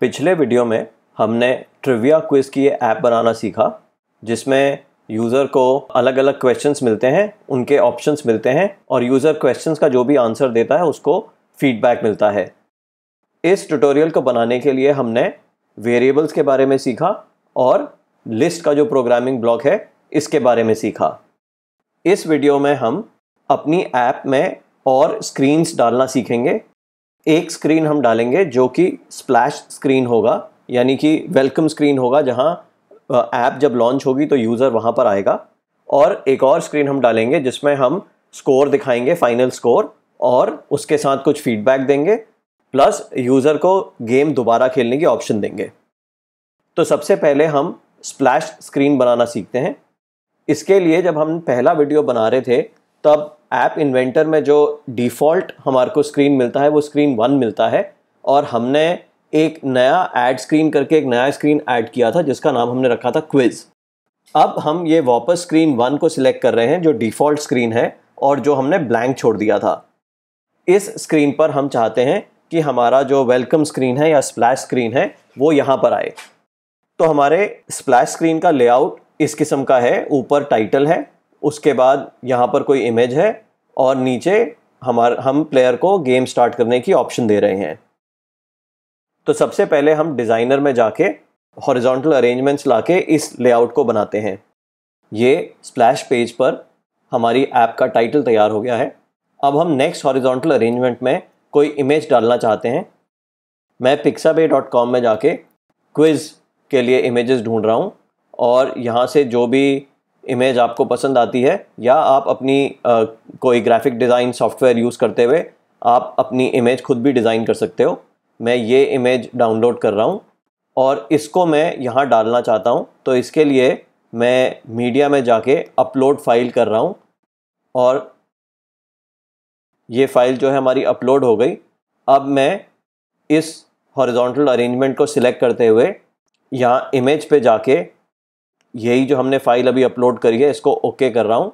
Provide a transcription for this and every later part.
पिछले वीडियो में हमने ट्रिविया क्विज़ की ऐप बनाना सीखा जिसमें यूज़र को अलग अलग क्वेश्चंस मिलते हैं उनके ऑप्शंस मिलते हैं और यूज़र क्वेश्चंस का जो भी आंसर देता है उसको फीडबैक मिलता है इस ट्यूटोरियल को बनाने के लिए हमने वेरिएबल्स के बारे में सीखा और लिस्ट का जो प्रोग्रामिंग ब्लॉक है इसके बारे में सीखा इस वीडियो में हम अपनी ऐप में और स्क्रीन्स डालना सीखेंगे एक स्क्रीन हम डालेंगे जो कि स्प्लैश स्क्रीन होगा यानी कि वेलकम स्क्रीन होगा जहाँ ऐप जब लॉन्च होगी तो यूज़र वहाँ पर आएगा और एक और स्क्रीन हम डालेंगे जिसमें हम स्कोर दिखाएंगे फाइनल स्कोर और उसके साथ कुछ फीडबैक देंगे प्लस यूज़र को गेम दोबारा खेलने की ऑप्शन देंगे तो सबसे पहले हम स्प्लैश स्क्रीन बनाना सीखते हैं इसके लिए जब हम पहला वीडियो बना रहे थे तब ऐप इन्वेंटर में जो डिफ़ॉल्ट हमारे को स्क्रीन मिलता है वो स्क्रीन वन मिलता है और हमने एक नया ऐड स्क्रीन करके एक नया स्क्रीन ऐड किया था जिसका नाम हमने रखा था क्विज़ अब हम ये वापस स्क्रीन वन को सिलेक्ट कर रहे हैं जो डिफ़ॉल्ट स्क्रीन है और जो हमने ब्लैंक छोड़ दिया था इस स्क्रीन पर हम चाहते हैं कि हमारा जो वेलकम स्क्रीन है या स्प्लैश स्क्रीन है वो यहाँ पर आए तो हमारे स्प्लैश स्क्रीन का लेआउट इस किस्म का है ऊपर टाइटल है उसके बाद यहाँ पर कोई इमेज है और नीचे हमार हम प्लेयर को गेम स्टार्ट करने की ऑप्शन दे रहे हैं तो सबसे पहले हम डिज़ाइनर में जाके हॉरिजॉन्टल अरेंजमेंट्स लाके इस लेआउट को बनाते हैं ये स्प्लैश पेज पर हमारी ऐप का टाइटल तैयार हो गया है अब हम नेक्स्ट हॉरिजॉन्टल अरेंजमेंट में कोई इमेज डालना चाहते हैं मैं पिक्साबे डॉट कॉम में जाके क्विज़ के लिए इमेजेस ढूंढ रहा हूँ और यहाँ से जो भी इमेज आपको पसंद आती है या आप अपनी आ, कोई ग्राफिक डिज़ाइन सॉफ्टवेयर यूज़ करते हुए आप अपनी इमेज खुद भी डिज़ाइन कर सकते हो मैं ये इमेज डाउनलोड कर रहा हूँ और इसको मैं यहाँ डालना चाहता हूँ तो इसके लिए मैं मीडिया में जाके अपलोड फाइल कर रहा हूँ और ये फ़ाइल जो है हमारी अपलोड हो गई अब मैं इस हॉरिजॉन्टल अरेंजमेंट को सिलेक्ट करते हुए यहाँ इमेज पे जाके यही जो हमने फाइल अभी अपलोड करी है इसको ओके okay कर रहा हूँ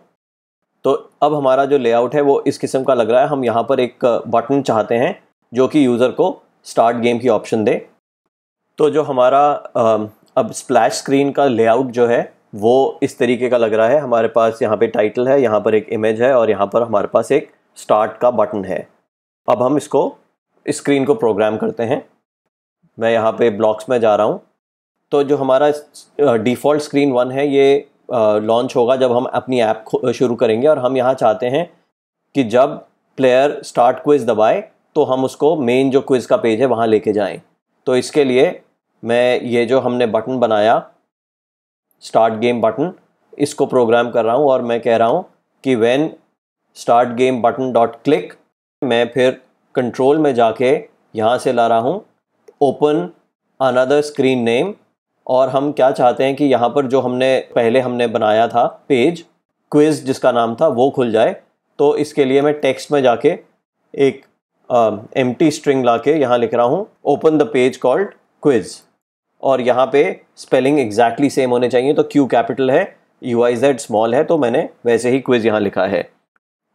तो अब हमारा जो लेआउट है वो इस किस्म का लग रहा है हम यहाँ पर एक बटन चाहते हैं जो कि यूज़र को स्टार्ट गेम की ऑप्शन दे तो जो हमारा अब स्प्लैश स्क्रीन का लेआउट जो है वो इस तरीके का लग रहा है हमारे पास यहाँ पे टाइटल है यहाँ पर एक इमेज है और यहाँ पर हमारे पास एक स्टार्ट का बटन है अब हम इसको स्क्रीन को प्रोग्राम करते हैं मैं यहाँ पे ब्लॉक्स में जा रहा हूँ तो जो हमारा डिफ़ॉल्ट स्क्रीन वन है ये लॉन्च होगा जब हम अपनी ऐप शुरू करेंगे और हम यहाँ चाहते हैं कि जब प्लेयर स्टार्ट क्विज़ दबाए तो हम उसको मेन जो क्विज़ का पेज है वहाँ लेके जाएं तो इसके लिए मैं ये जो हमने बटन बनाया स्टार्ट गेम बटन इसको प्रोग्राम कर रहा हूँ और मैं कह रहा हूँ कि when start game button dot click मैं फिर कंट्रोल में जाके यहाँ से ला रहा हूँ ओपन अनदर स्क्रीन नेम और हम क्या चाहते हैं कि यहाँ पर जो हमने पहले हमने बनाया था पेज क्विज जिसका नाम था वो खुल जाए तो इसके लिए मैं टेक्स्ट में जाके एक एम टी स्ट्रिंग ला के यहाँ लिख रहा हूँ open the page called quiz और यहाँ पे स्पेलिंग एग्जैक्टली सेम होने चाहिए तो क्यू कैपिटल है यू आई जेड स्मॉल है तो मैंने वैसे ही क्विज़ यहाँ लिखा है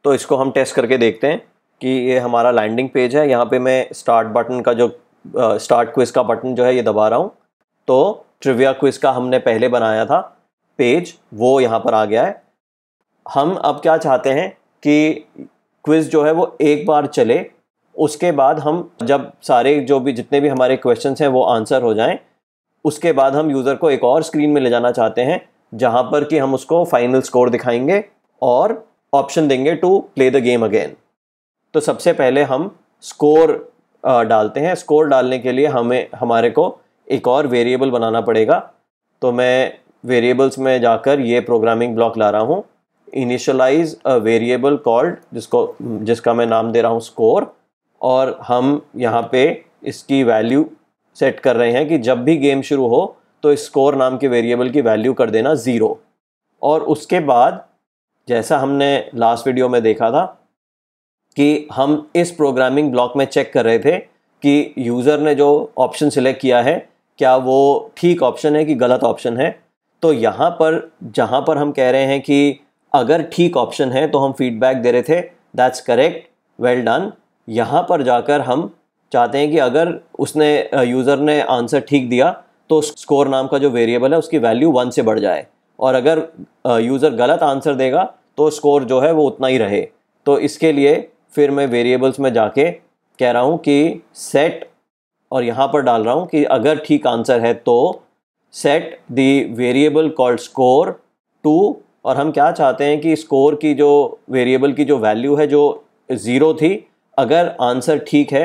तो इसको हम टेस्ट करके देखते हैं कि ये हमारा लैंडिंग पेज है यहाँ पे मैं स्टार्ट बटन का जो स्टार्ट क्विज़ का बटन जो है ये दबा रहा हूँ तो ट्रिविया क्विज का हमने पहले बनाया था पेज वो यहाँ पर आ गया है हम अब क्या चाहते हैं कि क्विज़ जो है वो एक बार चले उसके बाद हम जब सारे जो भी जितने भी हमारे क्वेश्चन हैं वो आंसर हो जाएं उसके बाद हम यूज़र को एक और स्क्रीन में ले जाना चाहते हैं जहाँ पर कि हम उसको फाइनल स्कोर दिखाएंगे और ऑप्शन देंगे to play the game again तो सबसे पहले हम स्कोर डालते हैं स्कोर डालने के लिए हमें हमारे को एक और वेरिएबल बनाना पड़ेगा तो मैं वेरिएबल्स में जाकर ये प्रोग्रामिंग ब्लॉक ला रहा हूँ इनिशलाइज अ वेरिएबल कॉल्ड जिसको जिसका मैं नाम दे रहा हूँ स्कोर और हम यहाँ पे इसकी वैल्यू सेट कर रहे हैं कि जब भी गेम शुरू हो तो स्कोर नाम के वेरिएबल की वैल्यू कर देना ज़ीरो और उसके बाद जैसा हमने लास्ट वीडियो में देखा था कि हम इस प्रोग्रामिंग ब्लॉक में चेक कर रहे थे कि यूज़र ने जो ऑप्शन सिलेक्ट किया है क्या वो ठीक ऑप्शन है कि गलत ऑप्शन है तो यहाँ पर जहाँ पर हम कह रहे हैं कि अगर ठीक ऑप्शन है तो हम फीडबैक दे रहे थे दैट्स करेक्ट वेल डन यहाँ पर जाकर हम चाहते हैं कि अगर उसने यूज़र ने आंसर ठीक दिया तो स्कोर नाम का जो वेरिएबल है उसकी वैल्यू वन से बढ़ जाए और अगर यूज़र गलत आंसर देगा तो स्कोर जो है वो उतना ही रहे तो इसके लिए फिर मैं वेरिएबल्स में जाके कह रहा हूँ कि सेट और यहाँ पर डाल रहा हूँ कि अगर ठीक आंसर है तो set the variable called score to और हम क्या चाहते हैं कि स्कोर की जो वेरिएबल की जो वैल्यू है जो ज़ीरो थी अगर आंसर ठीक है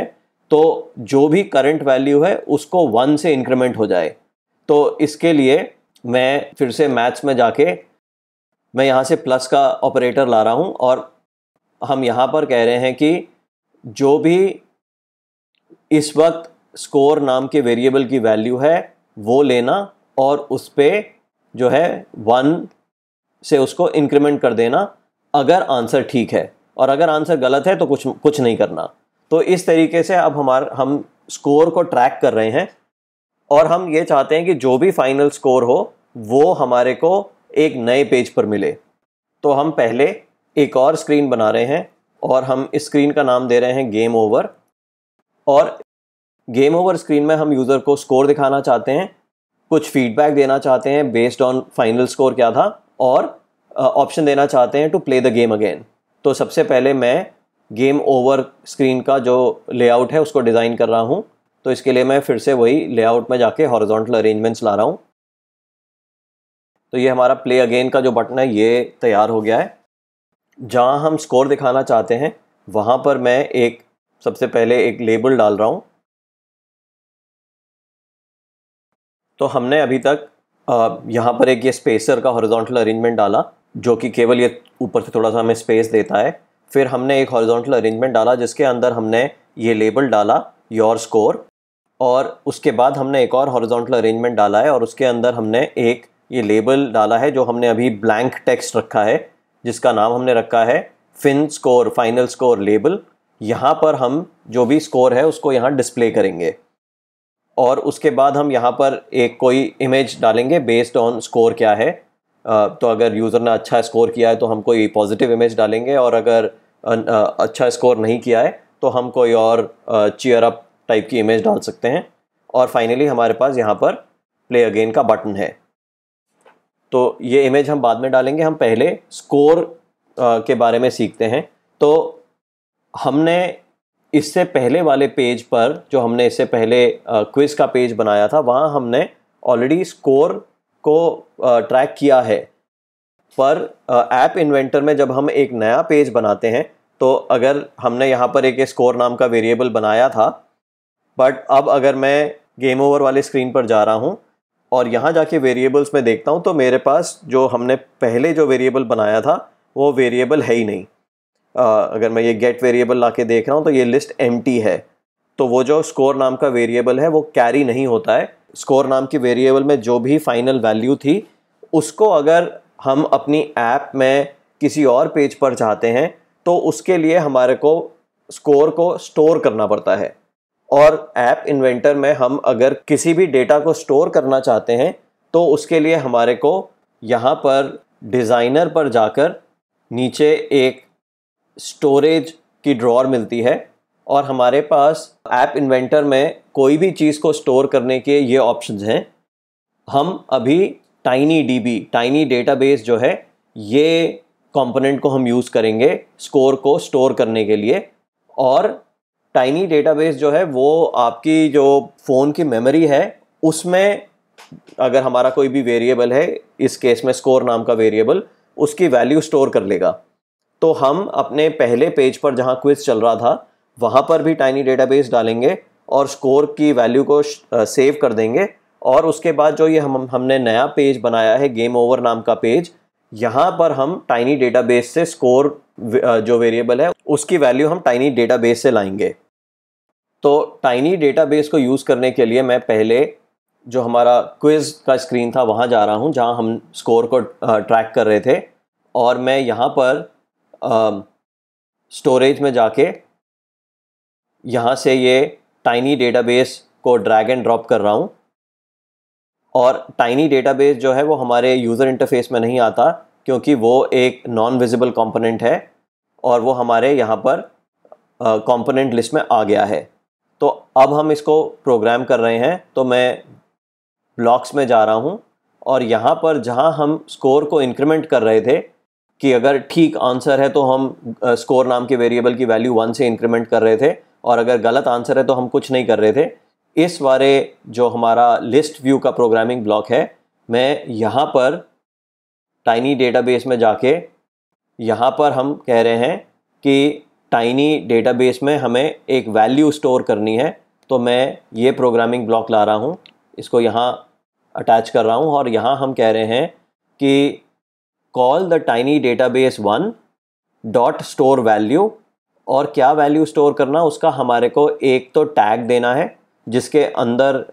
तो जो भी करंट वैल्यू है उसको वन से इंक्रीमेंट हो जाए तो इसके लिए मैं फिर से मैथ्स में जाके मैं यहाँ से प्लस का ऑपरेटर ला रहा हूँ और हम यहाँ पर कह रहे हैं कि जो भी इस वक्त स्कोर नाम के वेरिएबल की वैल्यू है वो लेना और उस पर जो है वन से उसको इंक्रीमेंट कर देना अगर आंसर ठीक है और अगर आंसर गलत है तो कुछ कुछ नहीं करना तो इस तरीके से अब हमार हम स्कोर को ट्रैक कर रहे हैं और हम ये चाहते हैं कि जो भी फाइनल स्कोर हो वो हमारे को एक नए पेज पर मिले तो हम पहले एक और स्क्रीन बना रहे हैं और हम इस स्क्रीन का नाम दे रहे हैं गेम ओवर और गेम ओवर स्क्रीन में हम यूज़र को स्कोर दिखाना चाहते हैं कुछ फीडबैक देना चाहते हैं बेस्ड ऑन फाइनल स्कोर क्या था और ऑप्शन uh, देना चाहते हैं to play the game again तो सबसे पहले मैं गेम ओवर स्क्रीन का जो लेआउट है उसको डिज़ाइन कर रहा हूँ तो इसके लिए मैं फिर से वही लेआउट में जाके हॉरिजॉन्टल अरेंजमेंट्स ला रहा हूँ तो ये हमारा प्ले अगेन का जो बटन है ये तैयार हो गया है जहाँ हम स्कोर दिखाना चाहते हैं वहाँ पर मैं एक सबसे पहले एक लेबल डाल रहा हूँ तो हमने अभी तक यहाँ पर एक ये स्पेसर का हॉरिजॉन्टल अरेंजमेंट डाला जो कि केवल ये ऊपर से थोड़ा सा हमें स्पेस देता है फिर हमने एक हॉरिजॉन्टल अरेंजमेंट डाला जिसके अंदर हमने ये लेबल डाला योर स्कोर और उसके बाद हमने एक और हॉरिजॉन्टल अरेंजमेंट डाला है और उसके अंदर हमने एक ये लेबल डाला है जो हमने अभी ब्लैंक टेक्स्ट रखा है जिसका नाम हमने रखा है fin score final score label यहाँ पर हम जो भी स्कोर है उसको यहाँ डिस्प्ले करेंगे और उसके बाद हम यहाँ पर एक कोई इमेज डालेंगे बेस्ड ऑन स्कोर क्या है तो अगर यूज़र ने अच्छा स्कोर किया है तो हम कोई पॉजिटिव इमेज डालेंगे और अगर अच्छा स्कोर नहीं किया है तो हम कोई और चीयर अप टाइप की इमेज डाल सकते हैं और फाइनली हमारे पास यहाँ पर प्ले अगेन का बटन है तो ये इमेज हम बाद में डालेंगे हम पहले स्कोर के बारे में सीखते हैं तो हमने इससे पहले वाले पेज पर जो हमने इससे पहले क्विज़ का पेज बनाया था वहाँ हमने ऑलरेडी स्कोर को ट्रैक किया है पर ऐप इन्वेंटर में जब हम एक नया पेज बनाते हैं तो अगर हमने यहाँ पर एक स्कोर नाम का वेरिएबल बनाया था बट अब अगर मैं गेम ओवर वाले स्क्रीन पर जा रहा हूँ और यहाँ जाके वेरिएबल्स में देखता हूँ तो मेरे पास जो हमने पहले जो वेरिएबल बनाया था वो वेरिएबल है ही नहीं अगर मैं ये गेट वेरिएबल ला के देख रहा हूँ तो ये लिस्ट एम है तो वो जो स्कोर नाम का वेरिएबल है वो कैरी नहीं होता है स्कोर नाम की वेरिएबल में जो भी फाइनल वैल्यू थी उसको अगर हम अपनी ऐप में किसी और पेज पर चाहते हैं तो उसके लिए हमारे को स्कोर को स्टोर करना पड़ता है और ऐप इन्वेंटर में हम अगर किसी भी डेटा को स्टोर करना चाहते हैं तो उसके लिए हमारे को यहाँ पर डिज़ाइनर पर जाकर नीचे एक स्टोरेज की ड्रॉर मिलती है और हमारे पास ऐप इन्वेंटर में कोई भी चीज़ को स्टोर करने के ये ऑप्शंस हैं हम अभी टाइनी डीबी टाइनी डेटाबेस जो है ये कंपोनेंट को हम यूज़ करेंगे स्कोर को स्टोर करने के लिए और टाइनी डेटाबेस जो है वो आपकी जो फ़ोन की मेमोरी है उसमें अगर हमारा कोई भी वेरिएबल है इस केस में स्कोर नाम का वेरिएबल उसकी वैल्यू स्टोर कर लेगा तो हम अपने पहले पेज पर जहाँ क्विज चल रहा था वहाँ पर भी टाइनी डेटाबेस डालेंगे और स्कोर की वैल्यू को सेव कर देंगे और उसके बाद जो ये हम हमने नया पेज बनाया है गेम ओवर नाम का पेज यहाँ पर हम टाइनी डेटाबेस से स्कोर जो वेरिएबल है उसकी वैल्यू हम टाइनी डेटाबेस से लाएंगे तो टाइनी डेटाबेस को यूज़ करने के लिए मैं पहले जो हमारा क्विज़ का स्क्रीन था वहाँ जा रहा हूँ जहाँ हम स्कोर को ट्रैक कर रहे थे और मैं यहाँ पर स्टोरेज um, में जाके यहाँ से ये टाइनी डेटाबेस को ड्रैग एंड ड्रॉप कर रहा हूँ और टाइनी डेटाबेस जो है वो हमारे यूज़र इंटरफेस में नहीं आता क्योंकि वो एक नॉन विजिबल कंपोनेंट है और वो हमारे यहाँ पर कंपोनेंट लिस्ट में आ गया है तो अब हम इसको प्रोग्राम कर रहे हैं तो मैं ब्लॉक्स में जा रहा हूँ और यहाँ पर जहाँ हम स्कोर को इंक्रीमेंट कर रहे थे कि अगर ठीक आंसर है तो हम स्कोर नाम के वेरिएबल की वैल्यू वन से इंक्रीमेंट कर रहे थे और अगर गलत आंसर है तो हम कुछ नहीं कर रहे थे इस बारे जो हमारा लिस्ट व्यू का प्रोग्रामिंग ब्लॉक है मैं यहाँ पर टाइनी डेटाबेस में जाके यहाँ पर हम कह रहे हैं कि टाइनी डेटाबेस में हमें एक वैल्यू स्टोर करनी है तो मैं ये प्रोग्रामिंग ब्लॉक ला रहा हूँ इसको यहाँ अटैच कर रहा हूँ और यहाँ हम कह रहे हैं कि call the tiny data base one dot store value और क्या वैल्यू स्टोर करना उसका हमारे को एक तो टैग देना है जिसके अंदर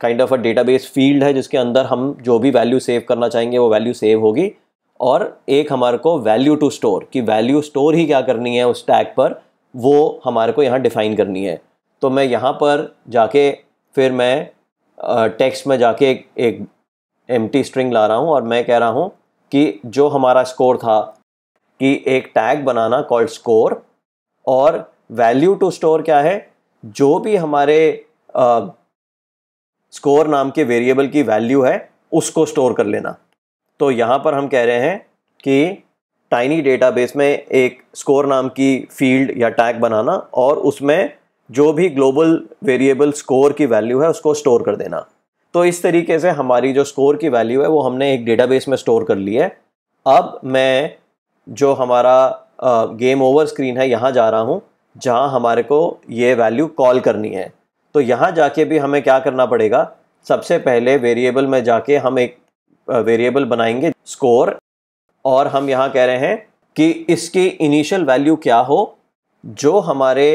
kind of a database field है जिसके अंदर हम जो भी वैल्यू सेव करना चाहेंगे वो वैल्यू सेव होगी और एक हमारे को वैल्यू टू स्टोर कि वैल्यू स्टोर ही क्या करनी है उस टैग पर वो हमारे को यहाँ डिफाइन करनी है तो मैं यहाँ पर जाके फिर मैं टेक्स्ट में जाके एक एम स्ट्रिंग ला रहा हूँ और मैं कह रहा हूँ कि जो हमारा स्कोर था कि एक टैग बनाना कॉल्ड स्कोर और वैल्यू टू स्टोर क्या है जो भी हमारे स्कोर नाम के वेरिएबल की वैल्यू है उसको स्टोर कर लेना तो यहाँ पर हम कह रहे हैं कि टाइनी डेटाबेस में एक स्कोर नाम की फील्ड या टैग बनाना और उसमें जो भी ग्लोबल वेरिएबल स्कोर की वैल्यू है उसको स्टोर कर देना तो इस तरीके से हमारी जो स्कोर की वैल्यू है वो हमने एक डेटाबेस में स्टोर कर ली है अब मैं जो हमारा गेम ओवर स्क्रीन है यहाँ जा रहा हूँ जहाँ हमारे को ये वैल्यू कॉल करनी है तो यहाँ जाके भी हमें क्या करना पड़ेगा सबसे पहले वेरिएबल में जाके हम एक वेरिएबल बनाएंगे स्कोर और हम यहाँ कह रहे हैं कि इसकी इनिशियल वैल्यू क्या हो जो हमारे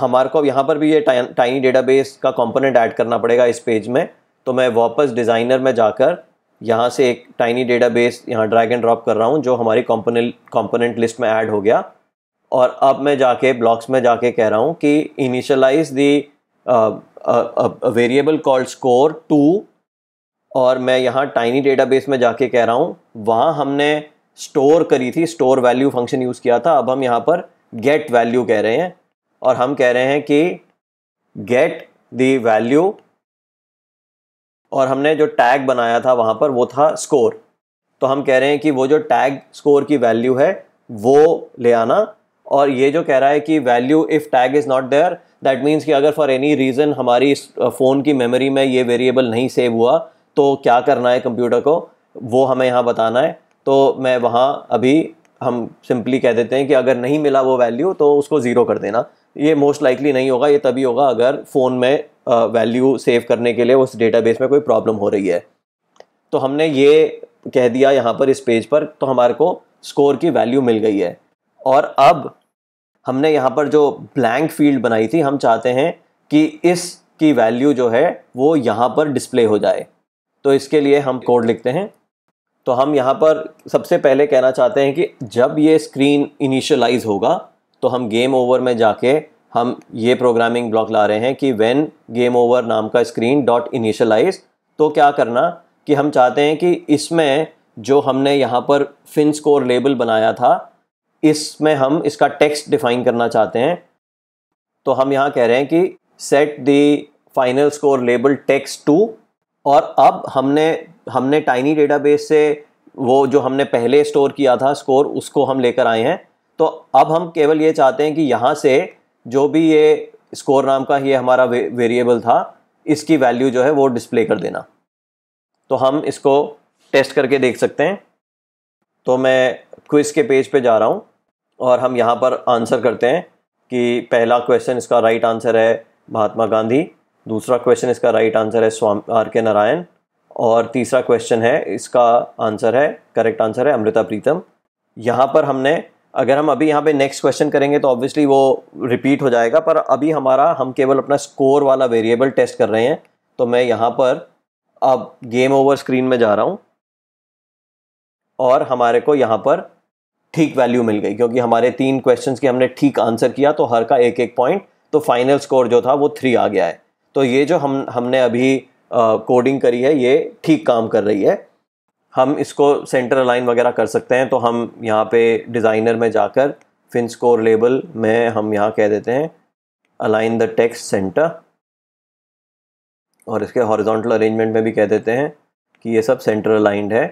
हमारे को यहाँ पर भी ये टाइनी डेटाबेस का कंपोनेंट ऐड करना पड़ेगा इस पेज में तो मैं वापस डिज़ाइनर में जाकर यहाँ से एक टाइनी डेटाबेस यहाँ ड्रैग एंड ड्रॉप कर रहा हूँ जो हमारी कॉम्पोनेंट कॉम्पोनेंट लिस्ट में ऐड हो गया और अब मैं जाके ब्लॉक्स में जाके कह रहा हूँ कि initialize the variable called score to और मैं यहाँ टाइनी डेटाबेस में जाके कह रहा हूँ वहाँ हमने स्टोर करी थी स्टोर वैल्यू फंक्शन यूज़ किया था अब हम यहाँ पर गेट वैल्यू कह रहे हैं और हम कह रहे हैं कि गेट दी वैल्यू और हमने जो टैग बनाया था वहाँ पर वो था स्कोर तो हम कह रहे हैं कि वो जो टैग स्कोर की वैल्यू है वो ले आना और ये जो कह रहा है कि value if tag is not there that means कि अगर फॉर एनी रीज़न हमारी फ़ोन की मेमोरी में ये वेरिएबल नहीं सेव हुआ तो क्या करना है कंप्यूटर को वो हमें यहाँ बताना है तो मैं वहाँ अभी हम सिंपली कह देते हैं कि अगर नहीं मिला वो वैल्यू तो उसको ज़ीरो कर देना ये मोस्ट लाइकली नहीं होगा ये तभी होगा अगर फ़ोन में वैल्यू सेव करने के लिए उस डेटाबेस में कोई प्रॉब्लम हो रही है तो हमने ये कह दिया यहाँ पर इस पेज पर तो हमारे को स्कोर की वैल्यू मिल गई है और अब हमने यहाँ पर जो ब्लैंक फील्ड बनाई थी हम चाहते हैं कि इस की वैल्यू जो है वो यहाँ पर डिस्प्ले हो जाए तो इसके लिए हम कोड लिखते हैं तो हम यहाँ पर सबसे पहले कहना चाहते हैं कि जब ये स्क्रीन इनिशियलाइज़ होगा तो हम गेम ओवर में जाके हम ये प्रोग्रामिंग ब्लॉक ला रहे हैं कि वेन गेम ओवर नाम का स्क्रीन डॉट इनिशलाइज तो क्या करना कि हम चाहते हैं कि इसमें जो हमने यहाँ पर फिन स्कोर लेबल बनाया था इसमें हम इसका टेक्स्ट डिफाइन करना चाहते हैं तो हम यहाँ कह रहे हैं कि set the final score label text to और अब हमने हमने टाइनी डेटाबेस से वो जो हमने पहले स्टोर किया था स्कोर उसको हम लेकर आए हैं तो अब हम केवल ये चाहते हैं कि यहाँ से जो भी ये स्कोर नाम का ये हमारा वे, वेरिएबल था इसकी वैल्यू जो है वो डिस्प्ले कर देना तो हम इसको टेस्ट करके देख सकते हैं तो मैं क्विज़ के पेज पे जा रहा हूँ और हम यहाँ पर आंसर करते हैं कि पहला क्वेश्चन इसका राइट आंसर है महात्मा गांधी दूसरा क्वेश्चन इसका राइट आंसर है स्वामी आर के नारायण और तीसरा क्वेश्चन है इसका आंसर है करेक्ट आंसर है अमृता प्रीतम यहाँ पर हमने अगर हम अभी यहाँ पे नेक्स्ट क्वेश्चन करेंगे तो ऑब्वियसली वो रिपीट हो जाएगा पर अभी हमारा हम केवल अपना स्कोर वाला वेरिएबल टेस्ट कर रहे हैं तो मैं यहाँ पर अब गेम ओवर स्क्रीन में जा रहा हूँ और हमारे को यहाँ पर ठीक वैल्यू मिल गई क्योंकि हमारे तीन क्वेश्चंस के हमने ठीक आंसर किया तो हर का एक एक पॉइंट तो फाइनल स्कोर जो था वो थ्री आ गया है तो ये जो हम हमने अभी कोडिंग करी है ये ठीक काम कर रही है हम इसको सेंटर अलाइन वगैरह कर सकते हैं तो हम यहाँ पे डिज़ाइनर में जाकर फिन स्कोर लेबल में हम यहाँ कह देते हैं अलाइन द टेक्स्ट सेंटर और इसके हॉरिजॉन्टल अरेंजमेंट में भी कह देते हैं कि ये सब सेंटर अलाइंड है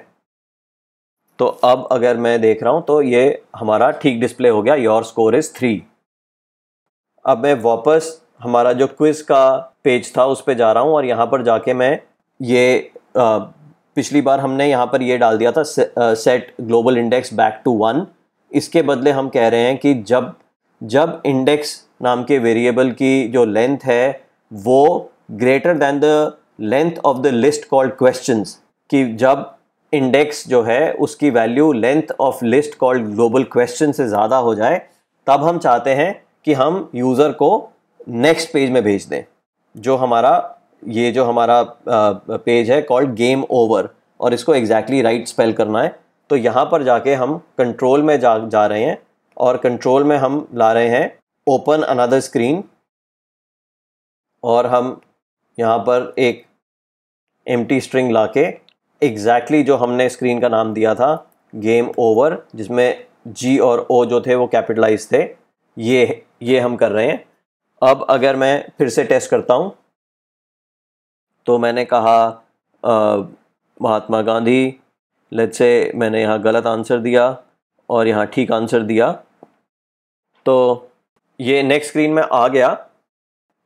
तो अब अगर मैं देख रहा हूँ तो ये हमारा ठीक डिस्प्ले हो गया योर स्कोर इज़ थ्री अब मैं वापस हमारा जो क्विज़ का पेज था उस पर जा रहा हूँ और यहाँ पर जाके मैं ये पिछली बार हमने यहाँ पर ये डाल दिया था set global index back to one इसके बदले हम कह रहे हैं कि जब जब इंडेक्स नाम के वेरिएबल की जो लेंथ है वो greater than the length of the list called question कि जब इंडेक्स जो है उसकी value length of list called global question से ज़्यादा हो जाए तब हम चाहते हैं कि हम यूज़र को नेक्स्ट पेज में भेज दें जो हमारा ये जो हमारा पेज है कॉल्ड गेम ओवर और इसको एग्जैक्टली राइट स्पेल करना है तो यहाँ पर जाके हम कंट्रोल में जा जा रहे हैं और कंट्रोल में हम ला रहे हैं ओपन अनदर स्क्रीन और हम यहाँ पर एक एम स्ट्रिंग ला के एग्जैक्टली जो हमने स्क्रीन का नाम दिया था गेम ओवर जिसमें जी और ओ जो थे वो कैपिटलाइज थे ये ये हम कर रहे हैं अब अगर मैं फिर से टेस्ट करता हूँ तो मैंने कहा महात्मा गांधी लेट से मैंने यहाँ गलत आंसर दिया और यहाँ ठीक आंसर दिया तो ये नेक्स्ट स्क्रीन में आ गया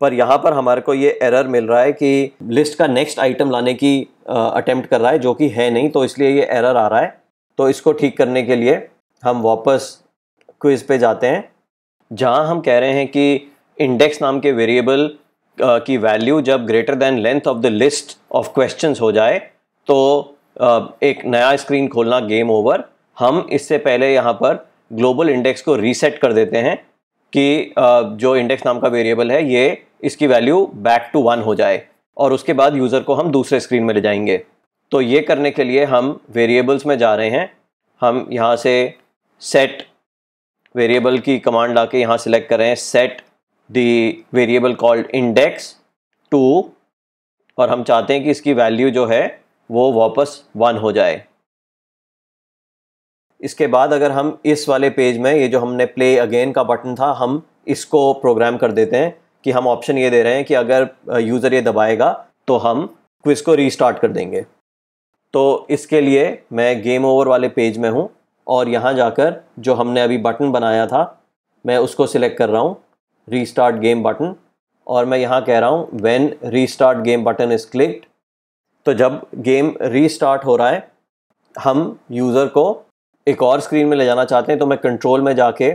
पर यहाँ पर हमारे को ये एरर मिल रहा है कि लिस्ट का नेक्स्ट आइटम लाने की अटेम्प्ट कर रहा है जो कि है नहीं तो इसलिए ये एरर आ रहा है तो इसको ठीक करने के लिए हम वापस क्विज़ पे जाते हैं जहाँ हम कह रहे हैं कि इंडेक्स नाम के वेरिएबल Uh, की वैल्यू जब greater than length of the list of questions हो जाए तो uh, एक नया स्क्रीन खोलना गेम ओवर हम इससे पहले यहाँ पर ग्लोबल इंडेक्स को रीसेट कर देते हैं कि uh, जो इंडेक्स नाम का वेरिएबल है ये इसकी वैल्यू बैक टू वन हो जाए और उसके बाद यूज़र को हम दूसरे स्क्रीन में ले जाएंगे तो ये करने के लिए हम वेरिएबल्स में जा रहे हैं हम यहाँ से सेट वेरिएबल की कमांड ला के यहाँ सेलेक्ट कर रहे हैं set the variable called index to और हम चाहते हैं कि इसकी वैल्यू जो है वो वापस वन हो जाए इसके बाद अगर हम इस वाले पेज में ये जो हमने प्ले अगेन का बटन था हम इसको प्रोग्राम कर देते हैं कि हम ऑप्शन ये दे रहे हैं कि अगर यूज़र ये दबाएगा तो हम क्विज़ को रीस्टार्ट कर देंगे तो इसके लिए मैं गेम ओवर वाले पेज में हूँ और यहाँ जाकर जो हमने अभी बटन बनाया था मैं उसको सिलेक्ट कर रहा हूँ स्टार्ट गेम बटन और मैं यहाँ कह रहा हूँ restart game button is clicked तो जब गेम रीस्टार्ट हो रहा है हम यूज़र को एक और स्क्रीन में ले जाना चाहते हैं तो मैं कंट्रोल में जाके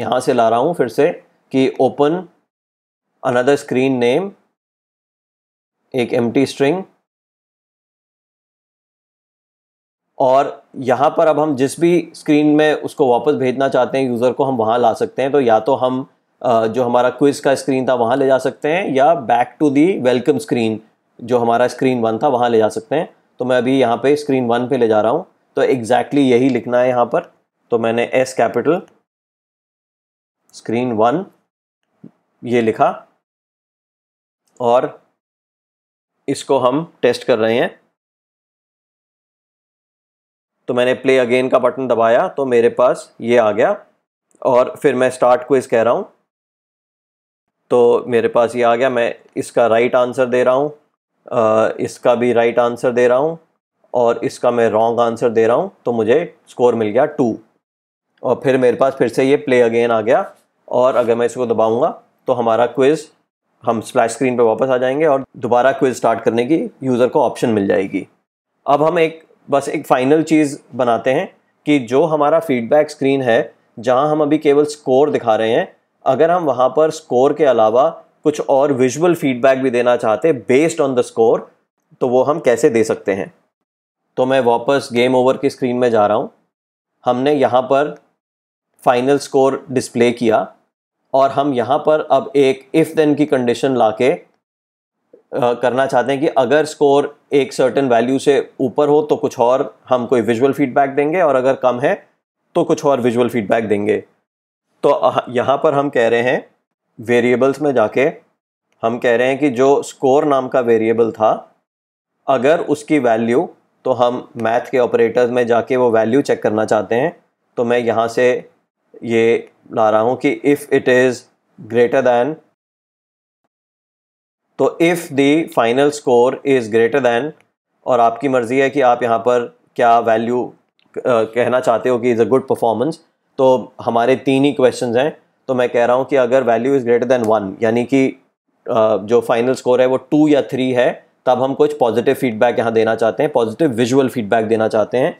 यहाँ से ला रहा हूँ फिर से कि ओपन अनदर स्क्रीन नेम एक एम स्ट्रिंग और यहाँ पर अब हम जिस भी स्क्रीन में उसको वापस भेजना चाहते हैं यूज़र को हम वहाँ ला सकते हैं तो या तो हम जो हमारा क्विज़ का स्क्रीन था वहाँ ले जा सकते हैं या back to the welcome screen जो हमारा स्क्रीन वन था वहाँ ले जा सकते हैं तो मैं अभी यहाँ पे स्क्रीन वन पे ले जा रहा हूँ तो एग्जैक्टली exactly यही लिखना है यहाँ पर तो मैंने एस कैपिटल स्क्रीन वन ये लिखा और इसको हम टेस्ट कर रहे हैं तो मैंने प्ले अगेन का बटन दबाया तो मेरे पास ये आ गया और फिर मैं स्टार्ट क्विज कह रहा हूँ तो मेरे पास ये आ गया मैं इसका राइट आंसर दे रहा हूँ इसका भी राइट आंसर दे रहा हूँ और इसका मैं रॉन्ग आंसर दे रहा हूँ तो मुझे स्कोर मिल गया टू और फिर मेरे पास फिर से ये प्ले अगेन आ गया और अगर मैं इसको दबाऊँगा तो हमारा क्विज़ हम स्प्लैश स्क्रीन पर वापस आ जाएंगे और दोबारा क्विज़ स्टार्ट करने की यूज़र को ऑप्शन मिल जाएगी अब हम एक बस एक फ़ाइनल चीज़ बनाते हैं कि जो हमारा फीडबैक स्क्रीन है जहाँ हम अभी केवल स्कोर दिखा रहे हैं अगर हम वहाँ पर स्कोर के अलावा कुछ और विजुअल फीडबैक भी देना चाहते बेस्ड ऑन द स्कोर तो वो हम कैसे दे सकते हैं तो मैं वापस गेम ओवर की स्क्रीन में जा रहा हूँ हमने यहाँ पर फाइनल स्कोर डिस्प्ले किया और हम यहाँ पर अब एक इफ़ देन की कंडीशन ला के करना चाहते हैं कि अगर स्कोर एक सर्टन वैल्यू से ऊपर हो तो कुछ और हम कोई विजुअल फीडबैक देंगे और अगर कम है तो कुछ और विजुअल फीडबैक देंगे तो यहाँ पर हम कह रहे हैं वेरिएबल्स में जाके हम कह रहे हैं कि जो स्कोर नाम का वेरिएबल था अगर उसकी वैल्यू तो हम मैथ के ऑपरेटर्स में जाके वो वैल्यू चेक करना चाहते हैं तो मैं यहाँ से ये ला रहा हूँ कि if it is greater than तो if the final score is greater than और आपकी मर्ज़ी है कि आप यहाँ पर क्या वैल्यू कहना चाहते हो कि इज़ अ गुड परफॉर्मेंस तो हमारे तीन ही क्वेश्चन हैं तो मैं कह रहा हूँ कि अगर value is greater than one यानी कि जो फाइनल स्कोर है वो टू या थ्री है तब हम कुछ पॉजिटिव फीडबैक यहाँ देना चाहते हैं पॉजिटिव विजुअल फीडबैक देना चाहते हैं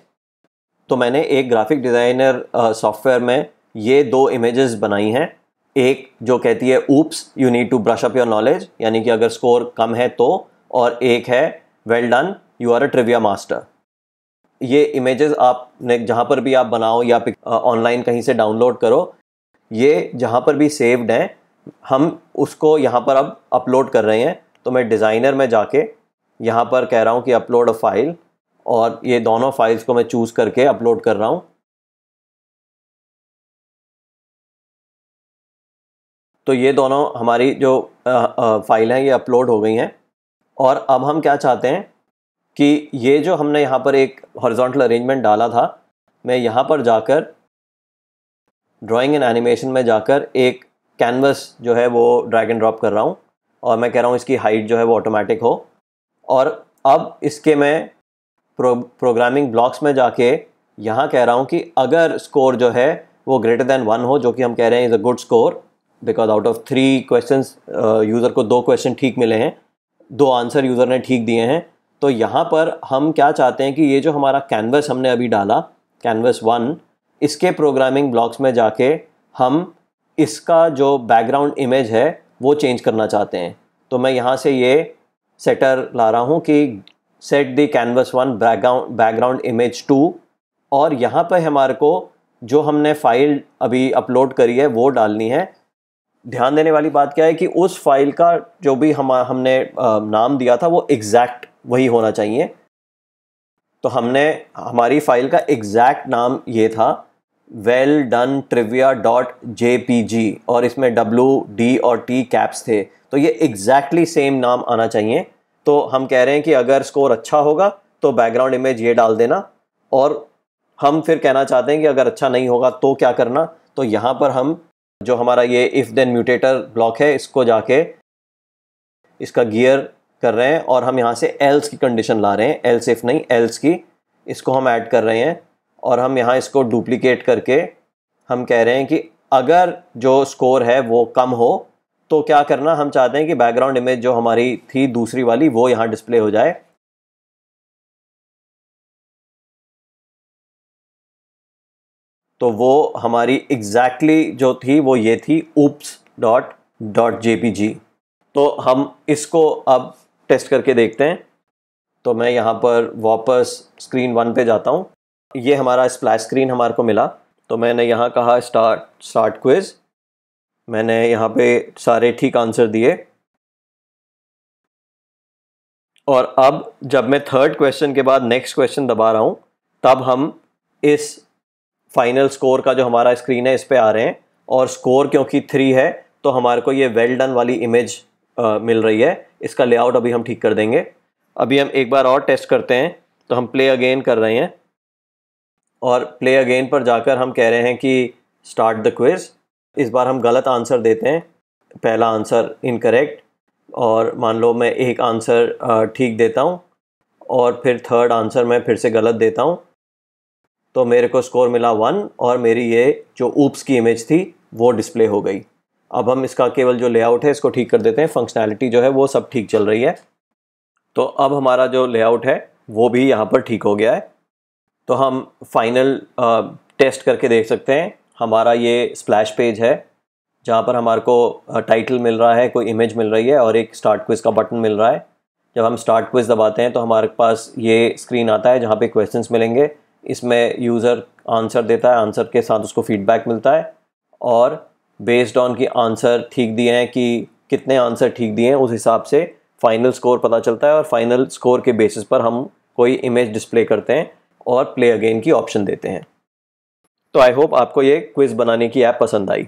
तो मैंने एक ग्राफिक डिज़ाइनर सॉफ्टवेयर में ये दो इमेजेस बनाई हैं एक जो कहती है oops you need to brush up your knowledge यानी कि अगर स्कोर कम है तो और एक है well done you are a trivia master ये इमेजेस आप ने जहाँ पर भी आप बनाओ या ऑनलाइन कहीं से डाउनलोड करो ये जहाँ पर भी सेव्ड हैं हम उसको यहाँ पर अब अपलोड कर रहे हैं तो मैं डिज़ाइनर में जाके यहाँ पर कह रहा हूँ कि अपलोड अ फाइल और ये दोनों फाइल्स को मैं चूज़ करके अपलोड कर रहा हूँ तो ये दोनों हमारी जो फाइल हैं ये अपलोड हो गई हैं और अब हम क्या चाहते हैं कि ये जो हमने यहाँ पर एक हॉरिजॉन्टल अरेंजमेंट डाला था मैं यहाँ पर जाकर ड्राइंग एंड एनिमेशन में जाकर एक कैनवस जो है वो ड्रैग एंड ड्रॉप कर रहा हूँ और मैं कह रहा हूँ इसकी हाइट जो है वो ऑटोमेटिक हो और अब इसके मैं प्रो, प्रोग्रामिंग ब्लॉक्स में जाके यहाँ कह रहा हूँ कि अगर स्कोर जो है वो ग्रेटर देन वन हो जो कि हम कह रहे हैं is a good score because out of three question user को दो क्वेश्चन ठीक मिले हैं दो आंसर यूज़र ने ठीक दिए हैं तो यहाँ पर हम क्या चाहते हैं कि ये जो हमारा कैनवस हमने अभी डाला कैनवस वन इसके प्रोग्रामिंग ब्लॉक्स में जाके हम इसका जो बैकग्राउंड इमेज है वो चेंज करना चाहते हैं तो मैं यहाँ से ये सेटर ला रहा हूँ कि set the canvas one background background image to और यहाँ पर हमारे को जो हमने फाइल अभी अपलोड करी है वो डालनी है ध्यान देने वाली बात क्या है कि उस फाइल का जो भी हम हमने नाम दिया था वो एग्जैक्ट वही होना चाहिए तो हमने हमारी फाइल का एग्जैक्ट नाम ये था well done trivia dot J P G और इसमें डब्लू डी और टी कैप्स थे तो ये एग्जैक्टली exactly सेम नाम आना चाहिए तो हम कह रहे हैं कि अगर स्कोर अच्छा होगा तो बैकग्राउंड इमेज ये डाल देना और हम फिर कहना चाहते हैं कि अगर अच्छा नहीं होगा तो क्या करना तो यहाँ पर हम जो हमारा ये इफ़ देन म्यूटेटर ब्लॉक है इसको जाके इसका गियर कर रहे हैं और हम यहाँ से एल्स की कंडीशन ला रहे हैं एल्स इफ नहीं एल्स की इसको हम ऐड कर रहे हैं और हम यहाँ इसको डुप्लीकेट करके हम कह रहे हैं कि अगर जो स्कोर है वो कम हो तो क्या करना हम चाहते हैं कि बैकग्राउंड इमेज जो हमारी थी दूसरी वाली वो यहाँ डिस्प्ले हो जाए तो वो हमारी एग्जैक्टली exactly जो थी वो ये थी ऊप्स डॉट डॉट जे तो हम इसको अब टेस्ट करके देखते हैं तो मैं यहाँ पर वापस स्क्रीन वन पे जाता हूँ ये हमारा स्प्लैश स्क्रीन हमारे को मिला तो मैंने यहाँ कहा स्टार्ट स्टार्ट क्विज़ मैंने यहाँ पे सारे ठीक आंसर दिए और अब जब मैं थर्ड क्वेश्चन के बाद नेक्स्ट क्वेश्चन दबा रहा हूँ तब हम इस फाइनल स्कोर का जो हमारा स्क्रीन है इस पर आ रहे हैं और स्कोर क्योंकि थ्री है तो हमारे को ये वेल well डन वाली इमेज आ, मिल रही है इसका लेआउट अभी हम ठीक कर देंगे अभी हम एक बार और टेस्ट करते हैं तो हम प्ले अगेन कर रहे हैं और प्ले अगेन पर जाकर हम कह रहे हैं कि स्टार्ट द क्विज़ इस बार हम गलत आंसर देते हैं पहला आंसर इनकरेक्ट और मान लो मैं एक आंसर ठीक देता हूँ और फिर थर्ड आंसर मैं फिर से गलत देता हूँ तो मेरे को स्कोर मिला वन और मेरी ये जो ऊप्स की इमेज थी वो डिस्प्ले हो गई अब हम इसका केवल जो लेआउट है इसको ठीक कर देते हैं फंक्शनैलिटी जो है वो सब ठीक चल रही है तो अब हमारा जो लेआउट है वो भी यहाँ पर ठीक हो गया है तो हम फाइनल टेस्ट करके देख सकते हैं हमारा ये स्प्लैश पेज है जहाँ पर हमारे को टाइटल मिल रहा है कोई इमेज मिल रही है और एक स्टार्ट क्विज का बटन मिल रहा है जब हम स्टार्ट क्विज दबाते हैं तो हमारे पास ये स्क्रीन आता है जहाँ पे क्वेश्चन मिलेंगे इसमें यूज़र आंसर देता है आंसर के साथ उसको फीडबैक मिलता है और बेस्ड ऑन कि आंसर ठीक दिए हैं कि कितने आंसर ठीक दिए हैं उस हिसाब से फाइनल स्कोर पता चलता है और फाइनल स्कोर के बेसिस पर हम कोई इमेज डिस्प्ले करते हैं और प्ले अगेन की ऑप्शन देते हैं तो आई होप आपको ये क्विज़ बनाने की ऐप पसंद आई